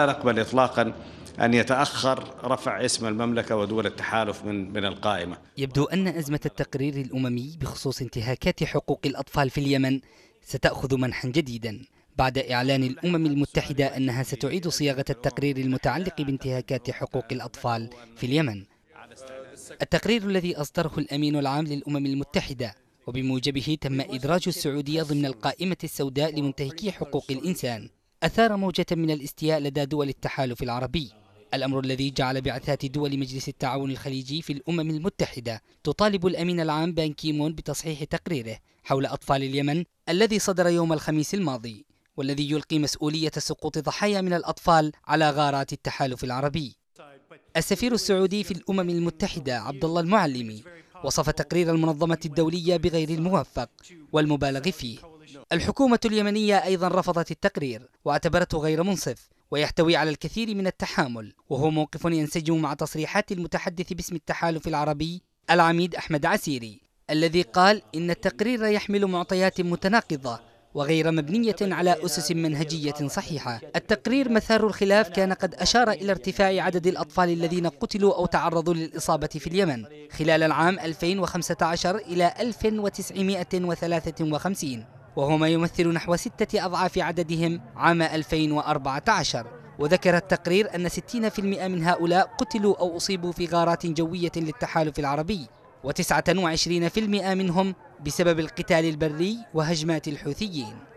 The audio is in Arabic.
لا نقبل اطلاقا أن يتأخر رفع اسم المملكة ودول التحالف من من القائمة يبدو أن أزمة التقرير الأممي بخصوص انتهاكات حقوق الأطفال في اليمن ستأخذ منحا جديدا بعد إعلان الأمم المتحدة أنها ستعيد صياغة التقرير المتعلق بانتهاكات حقوق الأطفال في اليمن التقرير الذي أصدره الأمين العام للأمم المتحدة وبموجبه تم إدراج السعودية ضمن القائمة السوداء لمنتهكي حقوق الإنسان أثار موجة من الاستياء لدى دول التحالف العربي الأمر الذي جعل بعثات دول مجلس التعاون الخليجي في الأمم المتحدة تطالب الأمين العام بان كيمون بتصحيح تقريره حول أطفال اليمن الذي صدر يوم الخميس الماضي والذي يلقي مسؤولية سقوط ضحايا من الأطفال على غارات التحالف العربي السفير السعودي في الأمم المتحدة عبد الله المعلمي وصف تقرير المنظمة الدولية بغير الموفق والمبالغ فيه الحكومة اليمنية أيضا رفضت التقرير واعتبرته غير منصف ويحتوي على الكثير من التحامل وهو موقف ينسجم مع تصريحات المتحدث باسم التحالف العربي العميد أحمد عسيري الذي قال إن التقرير يحمل معطيات متناقضة وغير مبنية على أسس منهجية صحيحة التقرير مثار الخلاف كان قد أشار إلى ارتفاع عدد الأطفال الذين قتلوا أو تعرضوا للإصابة في اليمن خلال العام 2015 إلى 1953 وهو ما يمثل نحو ستة أضعاف عددهم عام 2014 وذكر التقرير أن 60% من هؤلاء قتلوا أو أصيبوا في غارات جوية للتحالف العربي و29% منهم بسبب القتال البري وهجمات الحوثيين